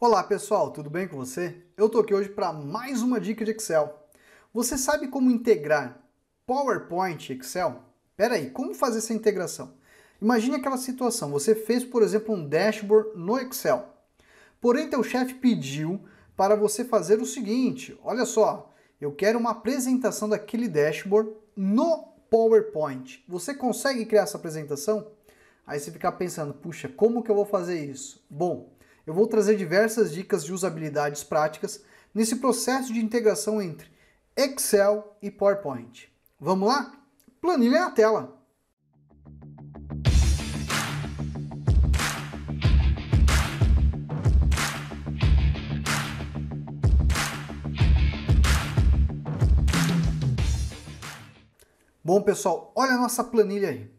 Olá pessoal, tudo bem com você? Eu tô aqui hoje para mais uma dica de Excel. Você sabe como integrar PowerPoint e Excel? Pera aí, como fazer essa integração? Imagine aquela situação, você fez, por exemplo, um dashboard no Excel. Porém, teu chefe pediu para você fazer o seguinte, olha só, eu quero uma apresentação daquele dashboard no PowerPoint. Você consegue criar essa apresentação? Aí você fica pensando, puxa, como que eu vou fazer isso? Bom, eu vou trazer diversas dicas de usabilidades práticas nesse processo de integração entre Excel e PowerPoint. Vamos lá? Planilha na tela! Bom, pessoal, olha a nossa planilha aí.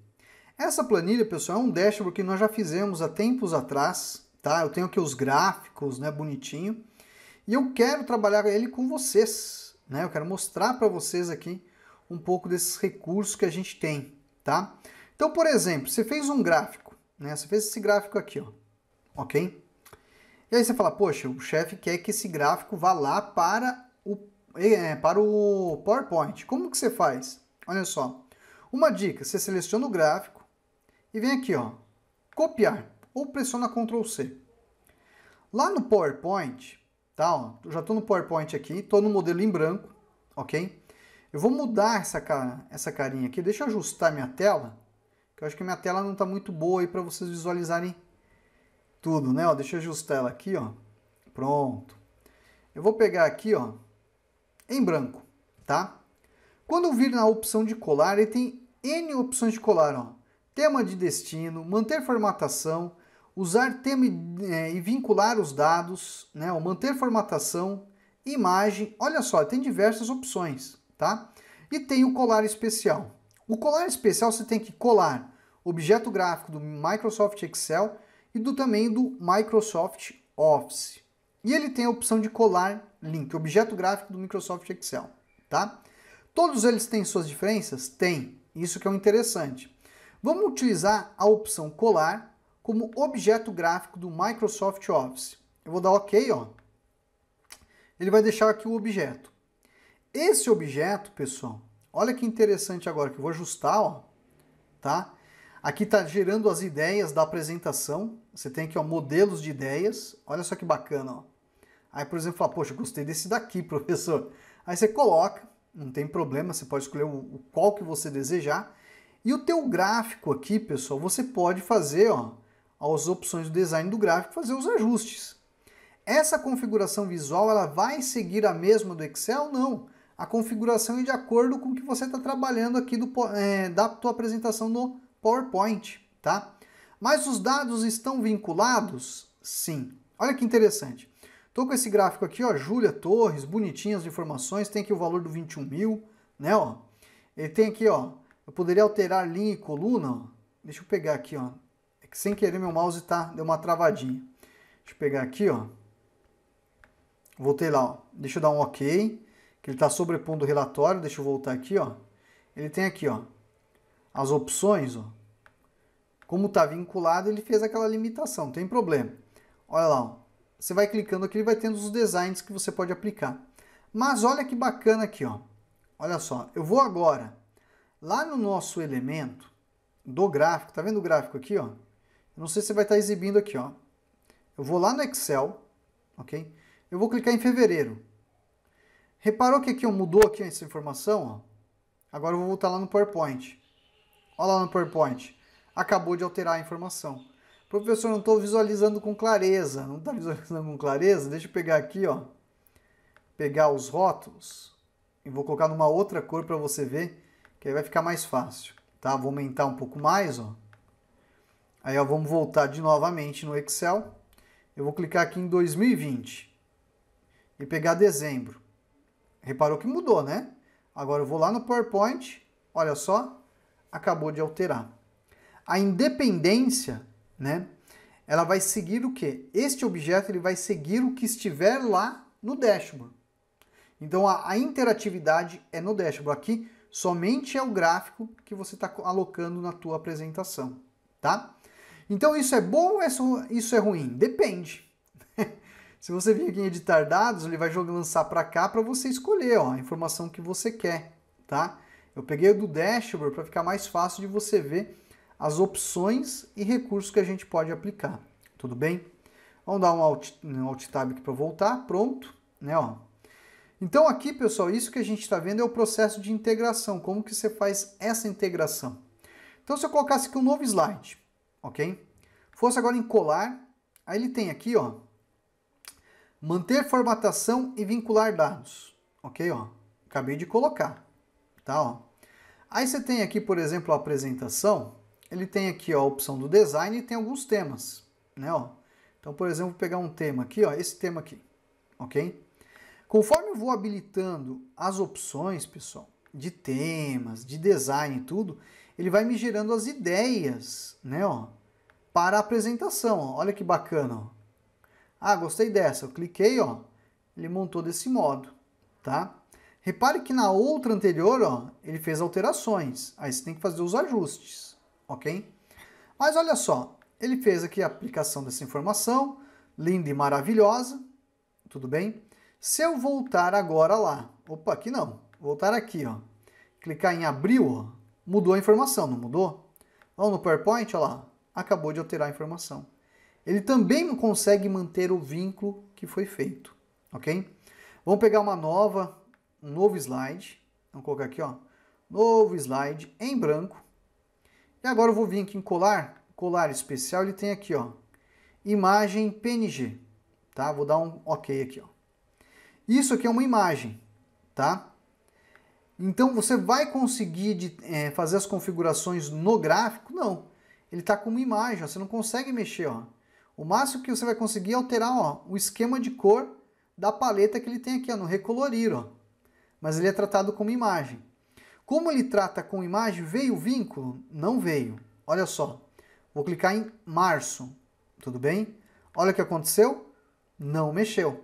Essa planilha, pessoal, é um dashboard que nós já fizemos há tempos atrás tá? Eu tenho aqui os gráficos, né, bonitinho. E eu quero trabalhar ele com vocês, né? Eu quero mostrar para vocês aqui um pouco desses recursos que a gente tem, tá? Então, por exemplo, você fez um gráfico, né? Você fez esse gráfico aqui, ó, ok? E aí você fala, poxa, o chefe quer que esse gráfico vá lá para o, é, é para o PowerPoint. Como que você faz? Olha só, uma dica, você seleciona o gráfico e vem aqui, ó, copiar ou pressiona Ctrl C. Lá no PowerPoint, tá? Ó, eu já estou no PowerPoint aqui, estou no modelo em branco, ok? Eu vou mudar essa, cara, essa carinha aqui, deixa eu ajustar minha tela, que eu acho que minha tela não está muito boa aí para vocês visualizarem tudo, né? Ó, deixa eu ajustar ela aqui, ó. Pronto. Eu vou pegar aqui, ó, em branco, tá? Quando eu vir na opção de colar, ele tem N opções de colar, ó. Tema de destino, manter formatação, usar tema é, e, vincular os dados, né, ou manter formatação, imagem, olha só, tem diversas opções, tá? E tem o colar especial. O colar especial você tem que colar objeto gráfico do Microsoft Excel e do também do Microsoft Office. E ele tem a opção de colar link, objeto gráfico do Microsoft Excel, tá? Todos eles têm suas diferenças? Tem. Isso que é o interessante. Vamos utilizar a opção colar como objeto gráfico do Microsoft Office. Eu vou dar OK, ó. Ele vai deixar aqui o objeto. Esse objeto, pessoal, olha que interessante agora que eu vou ajustar, ó, tá? Aqui está gerando as ideias da apresentação. Você tem aqui ó, modelos de ideias. Olha só que bacana. Ó. Aí, por exemplo, fala, poxa, gostei desse daqui, professor. Aí você coloca, não tem problema, você pode escolher o, o qual que você desejar. E o teu gráfico aqui, pessoal, você pode fazer ó, às opções do design do gráfico fazer os ajustes. Essa configuração visual ela vai seguir a mesma do Excel? Não. A configuração é de acordo com o que você está trabalhando aqui do, é, da sua apresentação no PowerPoint, tá? Mas os dados estão vinculados? Sim. Olha que interessante. Estou com esse gráfico aqui, ó, Júlia Torres, bonitinhas informações, tem aqui o valor do 21 mil, né, ó. Ele tem aqui, ó, eu poderia alterar linha e coluna, ó. Deixa eu pegar aqui, ó, que sem querer meu mouse tá, deu uma travadinha. Deixa eu pegar aqui, ó. Voltei lá, ó. Deixa eu dar um OK, que ele está sobrepondo o relatório. Deixa eu voltar aqui, ó. Ele tem aqui, ó, as opções, ó. Como está vinculado, ele fez aquela limitação, não tem problema. Olha lá, ó. Você vai clicando aqui, ele vai tendo os designs que você pode aplicar. Mas olha que bacana aqui, ó. Olha só, eu vou agora lá no nosso elemento do gráfico, tá vendo o gráfico aqui, ó? não sei se vai estar exibindo aqui, ó. Eu vou lá no Excel, ok? Eu vou clicar em fevereiro. Reparou que aqui ó, mudou aqui essa informação, ó? Agora eu vou voltar lá no PowerPoint. Olha lá no PowerPoint. Acabou de alterar a informação. Professor, não estou visualizando com clareza. Não está visualizando com clareza? Deixa eu pegar aqui, ó. Pegar os rótulos. E vou colocar numa outra cor para você ver, que aí vai ficar mais fácil. Tá? Vou aumentar um pouco mais, ó. Aí ó, vamos voltar de novamente no Excel. Eu vou clicar aqui em 2020 e pegar dezembro. Reparou que mudou, né? Agora eu vou lá no PowerPoint, olha só, acabou de alterar. A independência, né? Ela vai seguir o que? Este objeto ele vai seguir o que estiver lá no dashboard. Então a, a interatividade é no dashboard. Aqui somente é o gráfico que você está alocando na tua apresentação, tá? Então isso é bom ou é isso é ruim? Depende. Se você vir aqui em editar dados, ele vai jogar, lançar para cá para você escolher ó, a informação que você quer, tá? Eu peguei do dashboard para ficar mais fácil de você ver as opções e recursos que a gente pode aplicar. Tudo bem? Vamos dar um alt, um alt tab aqui para voltar. Pronto, né? Ó. Então aqui, pessoal, isso que a gente está vendo é o processo de integração. Como que você faz essa integração? Então se eu colocasse aqui um novo slide, ok? Fosse agora em colar, aí ele tem aqui, ó, manter formatação e vincular dados, ok, ó, acabei de colocar, tá, ó. Aí você tem aqui, por exemplo, a apresentação, ele tem aqui ó, a opção do design e tem alguns temas, né, ó. Então, por exemplo, vou pegar um tema aqui, ó, esse tema aqui, ok? Conforme eu vou habilitando as opções, pessoal, de temas, de design e tudo, ele vai me gerando as ideias, né, ó, para a apresentação. Olha que bacana, ó. Ah, gostei dessa. Eu cliquei, ó. Ele montou desse modo, tá? Repare que na outra anterior, ó, ele fez alterações. Aí você tem que fazer os ajustes, ok? Mas olha só, ele fez aqui a aplicação dessa informação, linda e maravilhosa, tudo bem? Se eu voltar agora lá, opa, aqui não, voltar aqui, ó, clicar em abril, ó, mudou a informação, não mudou? Ó, no PowerPoint, olha lá, acabou de alterar a informação. Ele também não consegue manter o vínculo que foi feito, ok? Vamos pegar uma nova, um novo slide. Vamos colocar aqui, ó, novo slide em branco. E agora eu vou vir aqui em colar, colar especial, ele tem aqui, ó, imagem PNG, tá? Vou dar um OK aqui, ó. Isso aqui é uma imagem, tá? Então você vai conseguir de, é, fazer as configurações no gráfico? Não. Ele está com uma imagem, ó, você não consegue mexer. Ó. O máximo que você vai conseguir é alterar ó, o esquema de cor da paleta que ele tem aqui, ó, no recolorir. Ó. Mas ele é tratado como imagem. Como ele trata com imagem, veio o vínculo? Não veio. Olha só. Vou clicar em março. Tudo bem? Olha o que aconteceu. Não mexeu.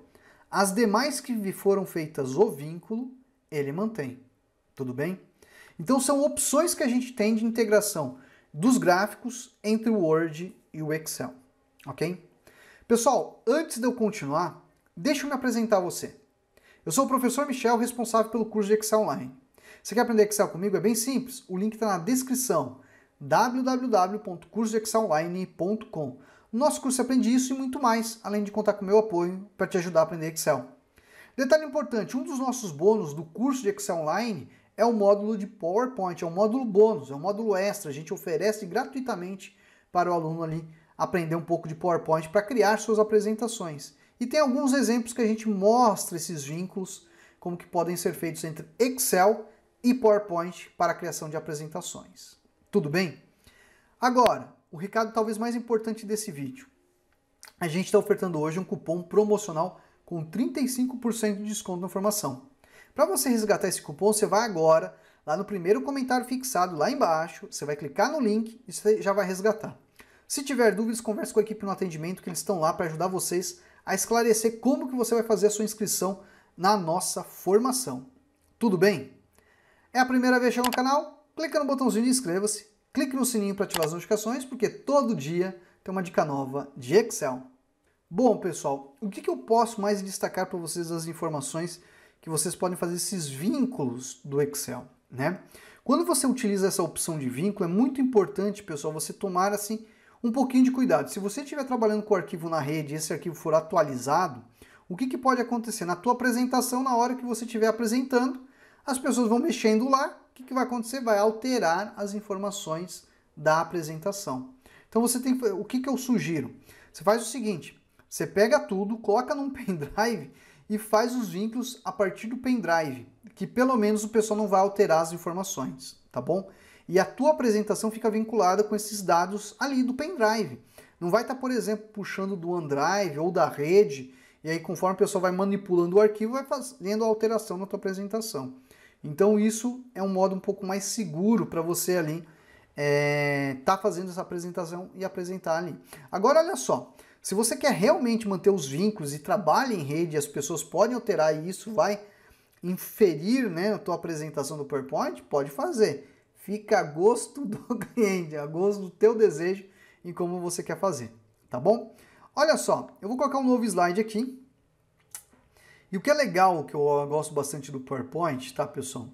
As demais que foram feitas o vínculo, ele mantém. Tudo bem? Então são opções que a gente tem de integração dos gráficos entre o Word e o Excel, ok? Pessoal, antes de eu continuar, deixa eu me apresentar a você. Eu sou o professor Michel, responsável pelo curso de Excel Online. Você quer aprender Excel comigo? É bem simples, o link está na descrição www.cursoexcelonline.com nosso curso aprende isso e muito mais, além de contar com o meu apoio para te ajudar a aprender Excel. Detalhe importante, um dos nossos bônus do curso de Excel Online é o módulo de PowerPoint, é um módulo bônus, é um módulo extra. A gente oferece gratuitamente para o aluno ali aprender um pouco de PowerPoint para criar suas apresentações. E tem alguns exemplos que a gente mostra esses vínculos, como que podem ser feitos entre Excel e PowerPoint para a criação de apresentações. Tudo bem? Agora, o recado talvez mais importante desse vídeo. A gente está ofertando hoje um cupom promocional com 35% de desconto na formação. Para você resgatar esse cupom, você vai agora lá no primeiro comentário fixado lá embaixo, você vai clicar no link e você já vai resgatar. Se tiver dúvidas, converse com a equipe no atendimento que eles estão lá para ajudar vocês a esclarecer como que você vai fazer a sua inscrição na nossa formação. Tudo bem? É a primeira vez que chega no canal? Clica no botãozinho de inscreva-se, clique no sininho para ativar as notificações, porque todo dia tem uma dica nova de Excel. Bom, pessoal, o que, que eu posso mais destacar para vocês das informações que vocês podem fazer esses vínculos do Excel, né? Quando você utiliza essa opção de vínculo, é muito importante, pessoal, você tomar assim um pouquinho de cuidado. Se você estiver trabalhando com o arquivo na rede e esse arquivo for atualizado, o que, que pode acontecer? Na tua apresentação, na hora que você estiver apresentando, as pessoas vão mexendo lá, o que, que vai acontecer? Vai alterar as informações da apresentação. Então você tem o que, que eu sugiro? Você faz o seguinte: você pega tudo, coloca num pendrive e faz os vínculos a partir do pendrive, que pelo menos o pessoal não vai alterar as informações, tá bom? E a tua apresentação fica vinculada com esses dados ali do pendrive. Não vai estar, tá, por exemplo, puxando do OneDrive ou da rede, e aí conforme o pessoal vai manipulando o arquivo, vai fazendo a alteração na tua apresentação. Então isso é um modo um pouco mais seguro para você ali é, tá fazendo essa apresentação e apresentar ali. Agora olha só, se você quer realmente manter os vínculos e trabalha em rede, as pessoas podem alterar e isso vai inferir né, a tua apresentação do PowerPoint, pode fazer. Fica a gosto do cliente, a gosto do teu desejo e como você quer fazer, tá bom? Olha só, eu vou colocar um novo slide aqui. E o que é legal, que eu gosto bastante do PowerPoint, tá, pessoal?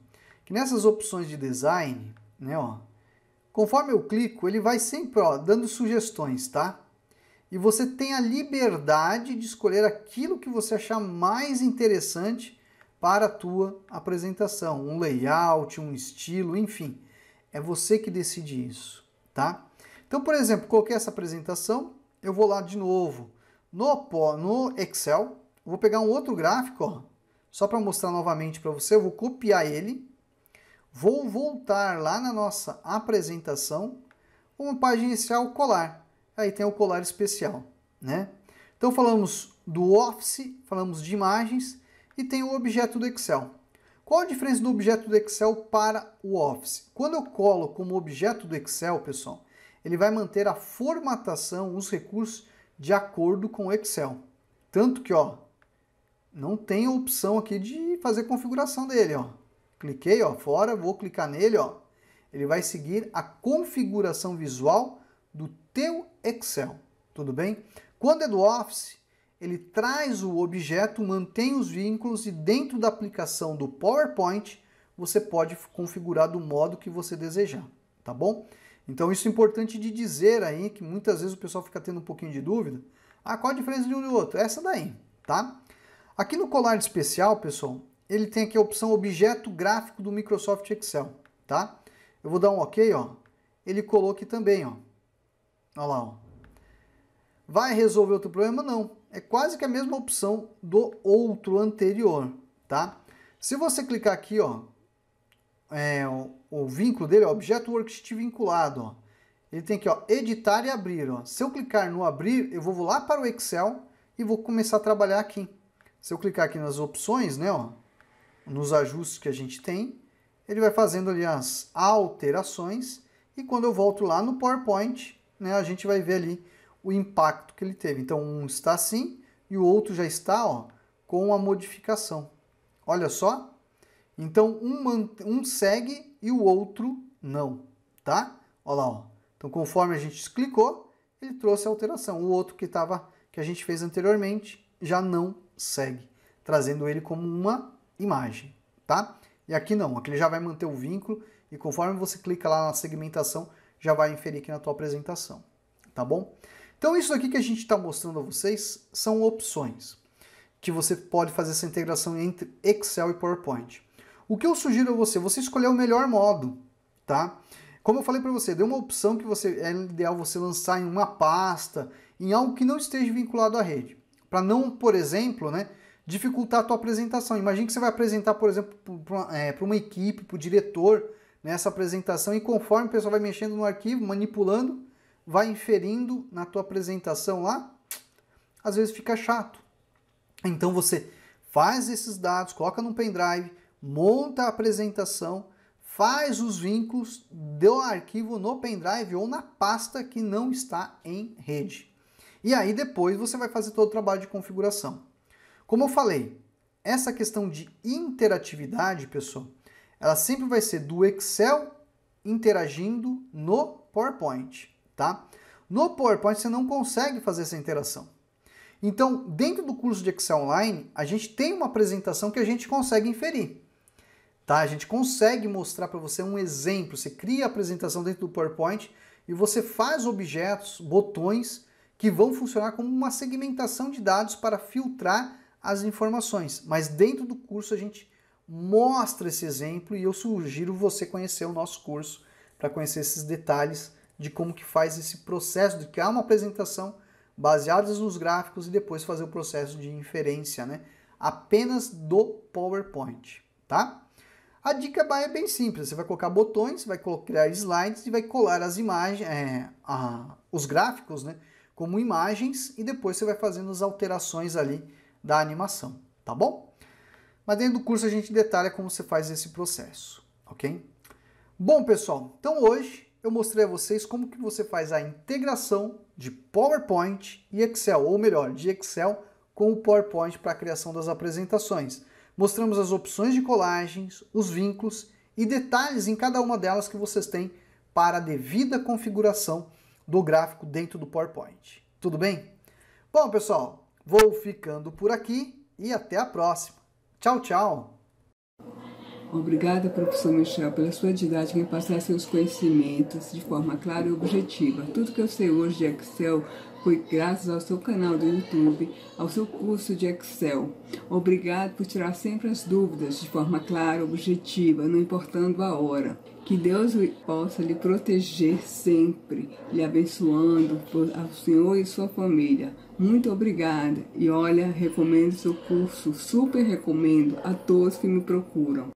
Que nessas opções de design, né, ó, conforme eu clico, ele vai sempre, ó, dando sugestões, tá? e você tem a liberdade de escolher aquilo que você achar mais interessante para a tua apresentação, um layout, um estilo, enfim. É você que decide isso, tá? Então, por exemplo, coloquei essa apresentação, eu vou lá de novo no, no Excel, vou pegar um outro gráfico, ó, só para mostrar novamente para você, eu vou copiar ele, vou voltar lá na nossa apresentação, uma página inicial colar aí tem o colar especial, né? Então falamos do Office, falamos de imagens e tem o objeto do Excel. Qual a diferença do objeto do Excel para o Office? Quando eu colo como objeto do Excel, pessoal, ele vai manter a formatação, os recursos de acordo com o Excel. Tanto que, ó, não tem a opção aqui de fazer configuração dele, ó. Cliquei, ó, fora, vou clicar nele, ó. Ele vai seguir a configuração visual do teu Excel, tudo bem? Quando é do Office, ele traz o objeto, mantém os vínculos e dentro da aplicação do PowerPoint você pode configurar do modo que você desejar, tá bom? Então isso é importante de dizer aí, que muitas vezes o pessoal fica tendo um pouquinho de dúvida. Ah, qual a diferença de um e outro? Essa daí, tá? Aqui no colar especial, pessoal, ele tem aqui a opção objeto gráfico do Microsoft Excel, tá? Eu vou dar um OK, ó. Ele colou aqui também, ó. Olha lá. Ó. Vai resolver outro problema? Não. É quase que a mesma opção do outro anterior, tá? Se você clicar aqui, ó, é, o, o, vínculo dele, o objeto worksheet vinculado, ó. Ele tem aqui, ó, editar e abrir, ó. Se eu clicar no abrir, eu vou lá para o Excel e vou começar a trabalhar aqui. Se eu clicar aqui nas opções, né, ó, nos ajustes que a gente tem, ele vai fazendo ali as alterações e quando eu volto lá no PowerPoint, né, a gente vai ver ali o impacto que ele teve. Então, um está assim e o outro já está ó, com a modificação. Olha só. Então, um, um segue e o outro não, tá? Olha lá, ó. Então, conforme a gente clicou ele trouxe a alteração. O outro que, tava, que a gente fez anteriormente já não segue, trazendo ele como uma imagem, tá? E aqui não, aqui ele já vai manter o vínculo e conforme você clica lá na segmentação, já vai inferir aqui na tua apresentação, tá bom? Então isso aqui que a gente está mostrando a vocês são opções que você pode fazer essa integração entre Excel e PowerPoint. O que eu sugiro a você, você escolher o melhor modo, tá? Como eu falei para você, deu uma opção que você é ideal você lançar em uma pasta, em algo que não esteja vinculado à rede, para não, por exemplo, né, dificultar a tua apresentação. Imagine que você vai apresentar, por exemplo, para uma, é, uma equipe, para o diretor, nessa apresentação e conforme o pessoal vai mexendo no arquivo, manipulando, vai inferindo na tua apresentação lá, às vezes fica chato. Então você faz esses dados, coloca num pendrive, monta a apresentação, faz os vínculos do arquivo no pendrive ou na pasta que não está em rede. E aí depois você vai fazer todo o trabalho de configuração. Como eu falei, essa questão de interatividade, pessoal, ela sempre vai ser do Excel interagindo no PowerPoint, tá? No PowerPoint você não consegue fazer essa interação. Então, dentro do curso de Excel Online, a gente tem uma apresentação que a gente consegue inferir. Tá? A gente consegue mostrar para você um exemplo, você cria a apresentação dentro do PowerPoint e você faz objetos, botões que vão funcionar como uma segmentação de dados para filtrar as informações. Mas dentro do curso a gente mostra esse exemplo e eu sugiro você conhecer o nosso curso para conhecer esses detalhes de como que faz esse processo de criar uma apresentação baseadas nos gráficos e depois fazer o processo de inferência, né? Apenas do PowerPoint, tá? A dica é bem simples, você vai colocar botões, vai criar slides e vai colar as imagens, é, a, os gráficos, né? Como imagens e depois você vai fazendo as alterações ali da animação, tá bom? Mas dentro do curso a gente detalha como você faz esse processo, ok? Bom, pessoal, então hoje eu mostrei a vocês como que você faz a integração de PowerPoint e Excel, ou melhor, de Excel com o PowerPoint para a criação das apresentações. Mostramos as opções de colagens, os vínculos e detalhes em cada uma delas que vocês têm para a devida configuração do gráfico dentro do PowerPoint. Tudo bem? Bom, pessoal, vou ficando por aqui e até a próxima! Tchau, tchau. Obrigada, professor Michel, pela sua didática em passar seus conhecimentos de forma clara e objetiva. Tudo que eu sei hoje de Excel foi graças ao seu canal do YouTube, ao seu curso de Excel. Obrigado por tirar sempre as dúvidas de forma clara, e objetiva, não importando a hora. Que Deus possa lhe proteger sempre, lhe abençoando ao senhor e sua família. Muito obrigada e olha, recomendo seu curso, super recomendo a todos que me procuram.